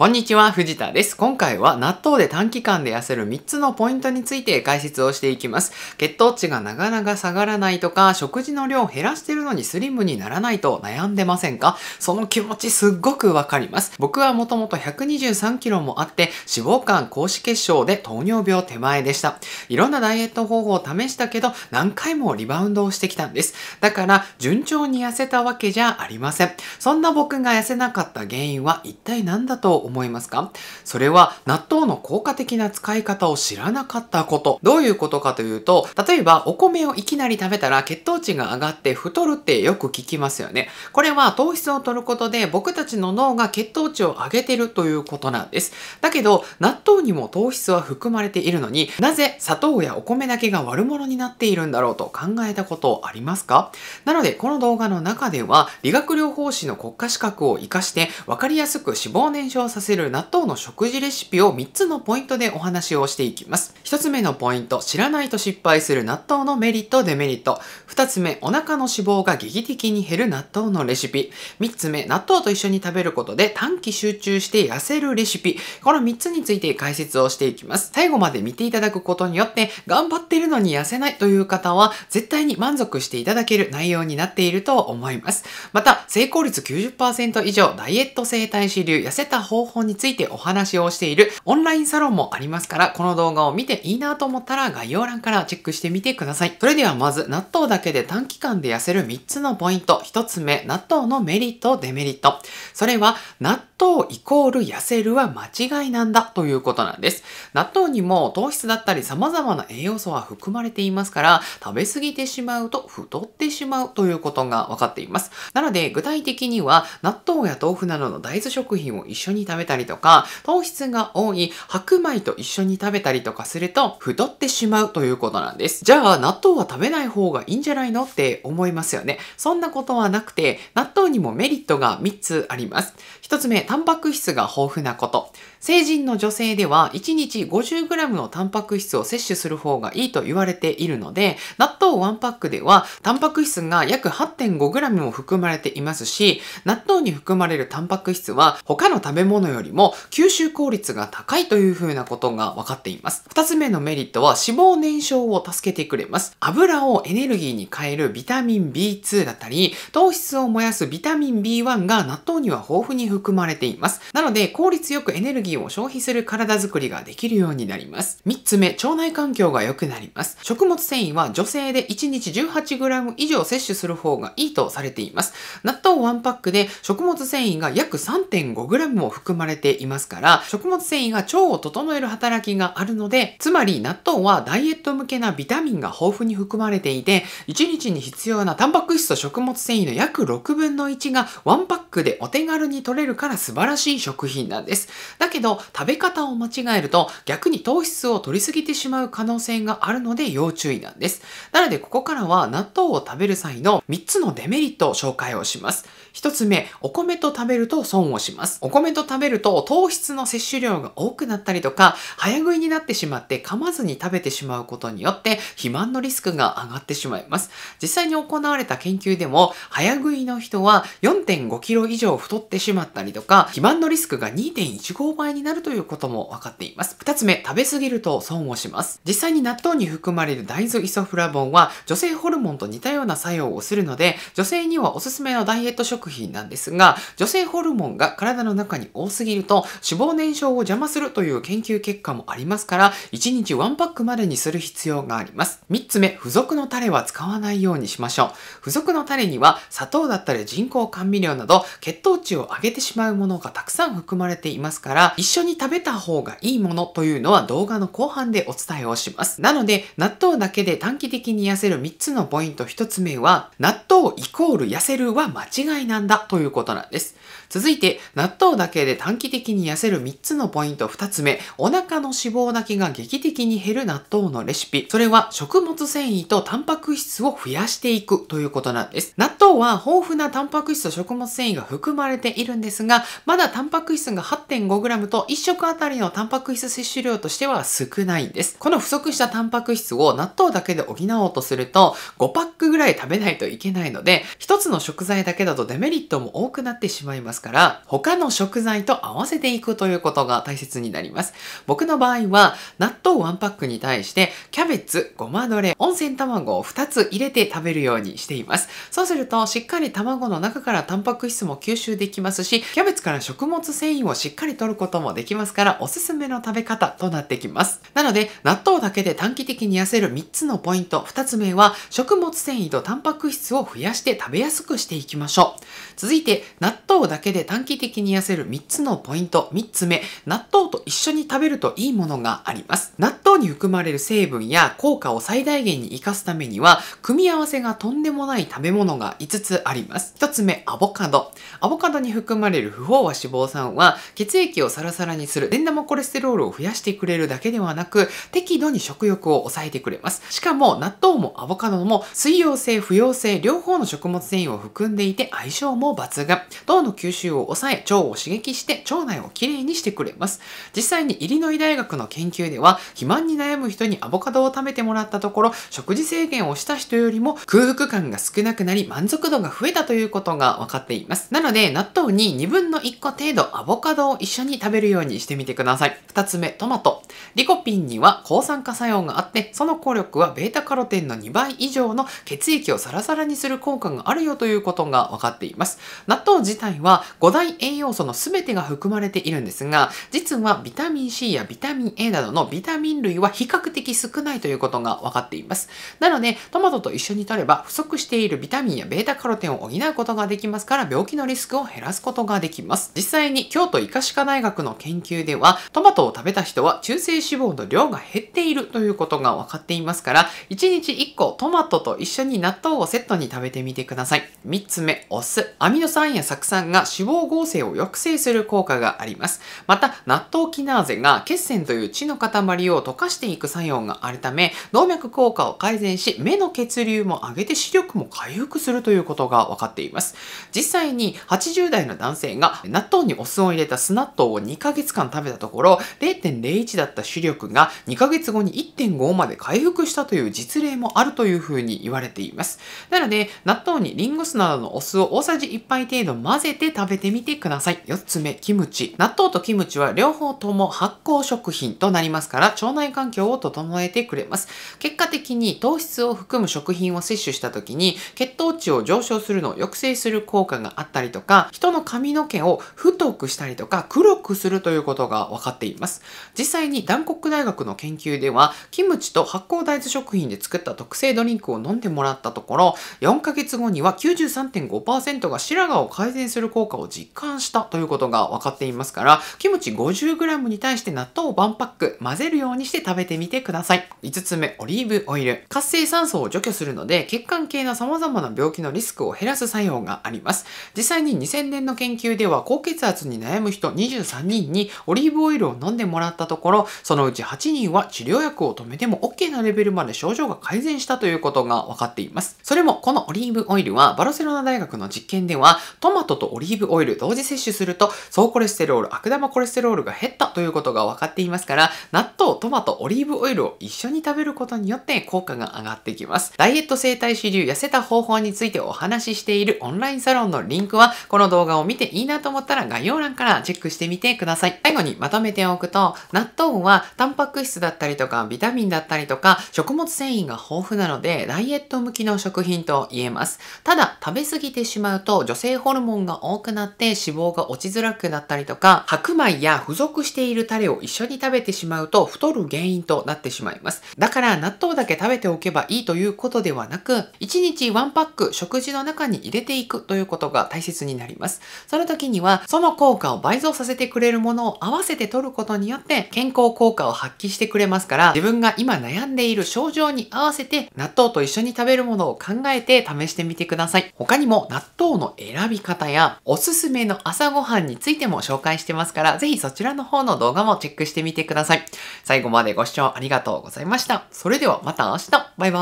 こんにちは、藤田です。今回は納豆で短期間で痩せる3つのポイントについて解説をしていきます。血糖値がなかなか下がらないとか、食事の量を減らしてるのにスリムにならないと悩んでませんかその気持ちすっごくわかります。僕はもともと123キロもあって、脂肪肝、高脂血症で糖尿病手前でした。いろんなダイエット方法を試したけど、何回もリバウンドをしてきたんです。だから、順調に痩せたわけじゃありません。そんな僕が痩せなかった原因は一体何だと思います思いますかそれは納豆の効果的な使い方を知らなかったこと。どういうことかというと、例えばお米をいきなり食べたら血糖値が上がって太るってよく聞きますよね。これは糖質を取ることで僕たちの脳が血糖値を上げてるということなんです。だけど、納豆にも糖質は含まれているのになぜ砂糖やお米だけが悪者になっているんだろうと考えたことありますかなので、この動画の中では理学療法士の国家資格を活かして分かりやすく脂肪燃焼させさせる納豆の食事レシピを3つのポイントでお話をしていきます。1つ目のポイント、知らないと失敗する納豆のメリット、デメリット。2つ目、お腹の脂肪が劇的に減る納豆のレシピ。3つ目、納豆と一緒に食べることで短期集中して痩せるレシピ。この3つについて解説をしていきます。最後まで見ていただくことによって、頑張ってるのに痩せないという方は、絶対に満足していただける内容になっていると思います。また、成功率90%以上、ダイエット生態支流、痩せた方方法についてお話をしているオンラインサロンもありますから、この動画を見ていいなと思ったら概要欄からチェックしてみてください。それではまず、納豆だけで短期間で痩せる3つのポイント。1つ目、納豆のメリット、デメリット。それは、納豆イコール痩せるは間違いなんだということなんです。納豆にも糖質だったり様々な栄養素は含まれていますから、食べ過ぎてしまうと太ってしまうということが分かっています。なので、具体的には、納豆や豆腐などの大豆食品を一緒に食べたりとか、糖質が多い白米と一緒に食べたりとかすると太ってしまうということなんです。じゃあ、納豆は食べない方がいいんじゃないのって思いますよね。そんなことはなくて、納豆にもメリットが3つあります。1つ目、タンパク質が豊富なこと。成人の女性では1日 50g のタンパク質を摂取する方がいいと言われているので、納豆1パックではタンパク質が約 8.5g も含まれていますし、納豆に含まれるタンパク質は他の食べ物よりも吸収効率が高いというふうなことが分かっています。2つ目のメリットは脂肪燃焼を助けてくれます。油をエネルギーに変えるビタミン B2 だったり、糖質を燃やすビタミン B1 が納豆には豊富に含まれています。なので効率よくエネルギーギーを消費する体づくりができるようになります。3つ目、腸内環境が良くなります。食物繊維は女性で1日 18g 以上摂取する方がいいとされています。納豆1パックで食物繊維が約 3.5g も含まれていますから、食物繊維が腸を整える働きがあるので、つまり納豆はダイエット向けなビタミンが豊富に含まれていて、1日に必要なタンパク質と食物繊維の約6分の1が1パックでお手軽に取れるから素晴らしい食品なんです。だけけど、食べ方を間違えると逆に糖質を取りすぎてしまう可能性があるので要注意なんです。なのでここからは納豆を食べる際の3つのデメリットを紹介をします。一つ目、お米と食べると損をします。お米と食べると糖質の摂取量が多くなったりとか、早食いになってしまって噛まずに食べてしまうことによって、肥満のリスクが上がってしまいます。実際に行われた研究でも、早食いの人は4.5キロ以上太ってしまったりとか、肥満のリスクが2.15倍になるということも分かっています。二つ目、食べ過ぎると損をします。実際に納豆に含まれる大豆イソフラボンは、女性ホルモンと似たような作用をするので、女性にはおすすめのダイエット食食品なんですが、女性ホルモンが体の中に多すぎると脂肪燃焼を邪魔するという研究結果もありますから、1日1パックまでにする必要があります。3つ目、付属のタレは使わないようにしましょう。付属のタレには砂糖だったり人工甘味料など血糖値を上げてしまうものがたくさん含まれていますから、一緒に食べた方がいいものというのは動画の後半でお伝えをします。なので、納豆だけで短期的に痩せる3つのポイント1つ目は、納豆イコール痩せるは間違いないなんだということなんです。続いて、納豆だけで短期的に痩せる3つのポイント2つ目、お腹の脂肪だけが劇的に減る納豆のレシピ。それは食物繊維とタンパク質を増やしていくということなんです。納豆は豊富なタンパク質と食物繊維が含まれているんですが、まだタンパク質が 8.5g と1食あたりのタンパク質摂取量としては少ないんです。この不足したタンパク質を納豆だけで補おうとすると、5パックぐらい食べないといけないので、1つの食材だけだとデメリットも多くなってしまいます。ますから、他の食材と合わせていくということが大切になります。僕の場合は、納豆1パックに対して、キャベツ、ごまどれ、温泉卵を2つ入れて食べるようにしています。そうすると、しっかり卵の中からタンパク質も吸収できますし、キャベツから食物繊維をしっかり取ることもできますから、おすすめの食べ方となってきます。なので、納豆だけで短期的に痩せる3つのポイント。2つ目は、食物繊維とタンパク質を増やして食べやすくしていきましょう。続いて、納豆だけけで短期的に痩せる3つのポイント。3つ目、納豆と一緒に食べるといいものがあります。納豆に含まれる成分や効果を最大限に活かすためには、組み合わせがとんでもない食べ物が5つあります。1つ目、アボカド。アボカドに含まれる不飽和脂肪酸は、血液をサラサラにする善玉コレステロールを増やしてくれるだけではなく、適度に食欲を抑えてくれます。しかも、納豆もアボカドも水溶性、不溶性、両方の食物繊維を含んでいて相性も抜群。糖の吸収収を抑え、腸を刺激して腸内をきれいにしてくれます。実際にイリノイ大学の研究では、肥満に悩む人にアボカドを食べてもらったところ、食事制限をした人よりも空腹感が少なくなり満足度が増えたということが分かっています。なので、納豆に2分の1個程度アボカドを一緒に食べるようにしてみてください。2つ目、トマト。リコピンには抗酸化作用があって、その効力はベータカロテンの2倍以上の血液をサラサラにする効果があるよということが分かっています。納豆自体は5大栄養素の全てが含まれているんですが、実はビタミン C やビタミン A などのビタミン類は比較的少ないということが分かっています。なので、トマトと一緒に摂れば不足しているビタミンや β カロテンを補うことができますから病気のリスクを減らすことができます。実際に京都医科歯科大学の研究では、トマトを食べた人は中性脂肪の量が減っているということが分かっていますから、1日1個トマトと一緒に納豆をセットに食べてみてください。3つ目、お酢。アミノ酸や酢酸が脂肪合成を抑制する効果があります。また、納豆キナーゼが血栓という血の塊を溶かしていく作用があるため、動脈硬化を改善し、目の血流も上げて視力も回復するということが分かっています。実際に80代の男性が納豆にお酢を入れたスナッを2ヶ月間食べたところ、0.01だった視力が2ヶ月後に1.5まで回復したという実例もあるというふうに言われています。なので、納豆にリンゴ酢などのお酢を大さじ1杯程度混ぜて食べてみてください。4つ目、キムチ。納豆とキムチは両方とも発酵食品となりますから、腸内環境を整えてくれます。結果的に糖質を含む食品を摂取した時に、血糖値を上昇するのを抑制する効果があったりとか、人の髪の毛を太くしたりとか、黒くするということが分かっています。実際にダンコック大学の研究では、キムチと発酵大豆食品で作った特製ドリンクを飲んでもらったところ、4ヶ月後には93.5%が白髪を改善する効果果を実感したということが分かっていますから、キムチ 50g に対して納豆を1パック混ぜるようにして食べてみてください。5つ目、オリーブオイル。活性酸素を除去するので、血管系の様々な病気のリスクを減らす作用があります。実際に2000年の研究では、高血圧に悩む人23人にオリーブオイルを飲んでもらったところ、そのうち8人は治療薬を止めても OK なレベルまで症状が改善したということが分かっています。それも、このオリーブオイルは、バルセロナ大学の実験では、トマトとオリーブブオイル同時摂取すると、総コレステロール、悪玉コレステロールが減ったということが分かっていますから、納豆、トマト、オリーブオイルを一緒に食べることによって効果が上がってきます。ダイエット生態主流痩せた方法についてお話ししているオンラインサロンのリンクは、この動画を見ていいなと思ったら概要欄からチェックしてみてください。最後にまとめておくと、納豆はタンパク質だったりとか、ビタミンだったりとか、食物繊維が豊富なので、ダイエット向きの食品と言えます。ただ、食べ過ぎてしまうと女性ホルモンが多くくなって脂肪が落ちづらくなったりとか、白米や付属しているタレを一緒に食べてしまうと太る原因となってしまいます。だから納豆だけ食べておけばいいということではなく、1日1パック食事の中に入れていくということが大切になります。その時には、その効果を倍増させてくれるものを合わせて取ることによって健康効果を発揮してくれますから、自分が今悩んでいる症状に合わせて納豆と一緒に食べるものを考えて試してみてください。他にも納豆の選び方やおすすめの朝ごはんについても紹介してますから、ぜひそちらの方の動画もチェックしてみてください。最後までご視聴ありがとうございました。それではまた明日バイバ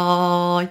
ーイ